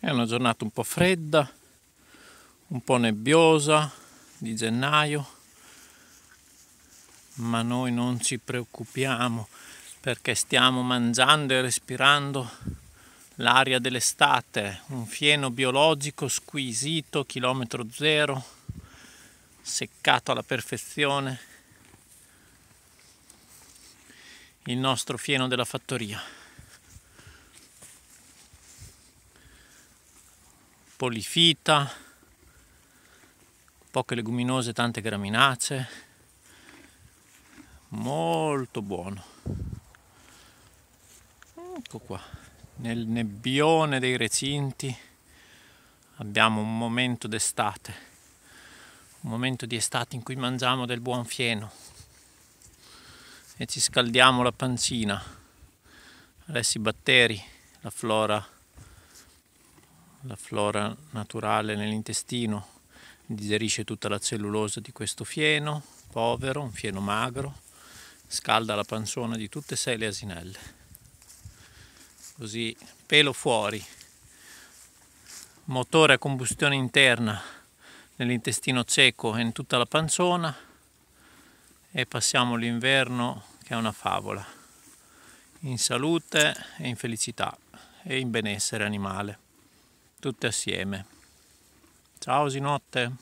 È una giornata un po' fredda, un po' nebbiosa di gennaio, ma noi non ci preoccupiamo perché stiamo mangiando e respirando l'aria dell'estate, un fieno biologico squisito, chilometro zero, seccato alla perfezione, il nostro fieno della fattoria. polifita, poche leguminose, tante graminace, molto buono. Ecco qua, nel nebbione dei recinti abbiamo un momento d'estate, un momento di estate in cui mangiamo del buon fieno e ci scaldiamo la pancina, adesso i batteri, la flora la flora naturale nell'intestino digerisce tutta la cellulosa di questo fieno, povero, un fieno magro, scalda la panzona di tutte e sei le asinelle. Così pelo fuori, motore a combustione interna nell'intestino cieco e in tutta la panzona e passiamo l'inverno che è una favola, in salute e in felicità e in benessere animale tutte assieme. Ciao Sinotte!